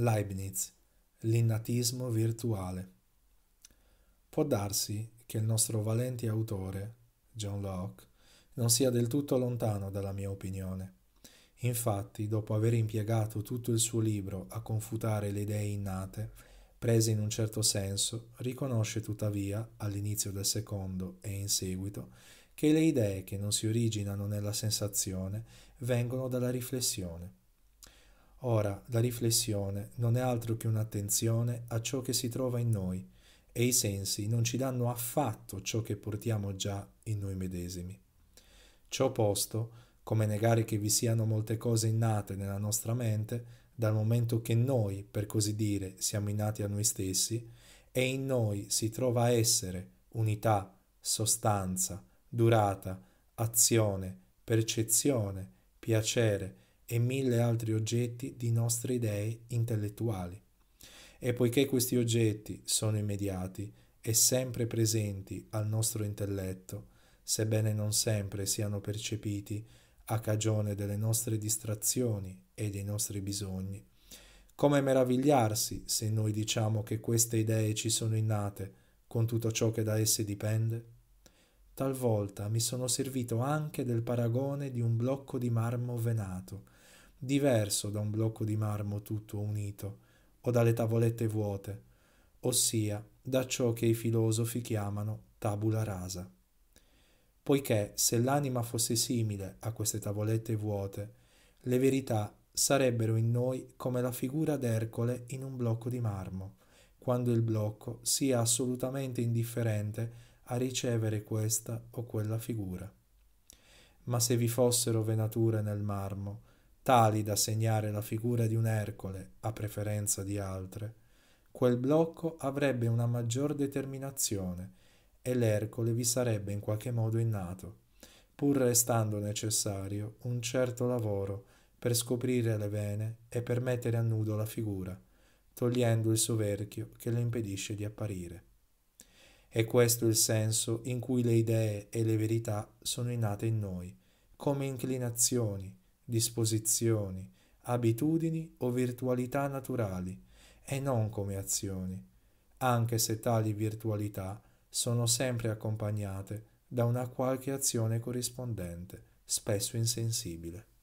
Leibniz, l'innatismo virtuale. Può darsi che il nostro valente autore, John Locke, non sia del tutto lontano dalla mia opinione. Infatti, dopo aver impiegato tutto il suo libro a confutare le idee innate, prese in un certo senso, riconosce tuttavia, all'inizio del secondo e in seguito, che le idee che non si originano nella sensazione vengono dalla riflessione. Ora, la riflessione non è altro che un'attenzione a ciò che si trova in noi e i sensi non ci danno affatto ciò che portiamo già in noi medesimi. Ciò posto, come negare che vi siano molte cose innate nella nostra mente, dal momento che noi, per così dire, siamo innati a noi stessi, e in noi si trova essere, unità, sostanza, durata, azione, percezione, piacere, e mille altri oggetti di nostre idee intellettuali. E poiché questi oggetti sono immediati e sempre presenti al nostro intelletto, sebbene non sempre siano percepiti a cagione delle nostre distrazioni e dei nostri bisogni, come meravigliarsi se noi diciamo che queste idee ci sono innate con tutto ciò che da esse dipende? Talvolta mi sono servito anche del paragone di un blocco di marmo venato, diverso da un blocco di marmo tutto unito, o dalle tavolette vuote, ossia da ciò che i filosofi chiamano tabula rasa. Poiché se l'anima fosse simile a queste tavolette vuote, le verità sarebbero in noi come la figura d'Ercole in un blocco di marmo, quando il blocco sia assolutamente indifferente a ricevere questa o quella figura. Ma se vi fossero venature nel marmo, tali da segnare la figura di un Ercole a preferenza di altre, quel blocco avrebbe una maggior determinazione e l'Ercole vi sarebbe in qualche modo innato, pur restando necessario un certo lavoro per scoprire le vene e per mettere a nudo la figura, togliendo il soverchio che le impedisce di apparire. È questo il senso in cui le idee e le verità sono innate in noi, come inclinazioni, disposizioni, abitudini o virtualità naturali e non come azioni, anche se tali virtualità sono sempre accompagnate da una qualche azione corrispondente, spesso insensibile.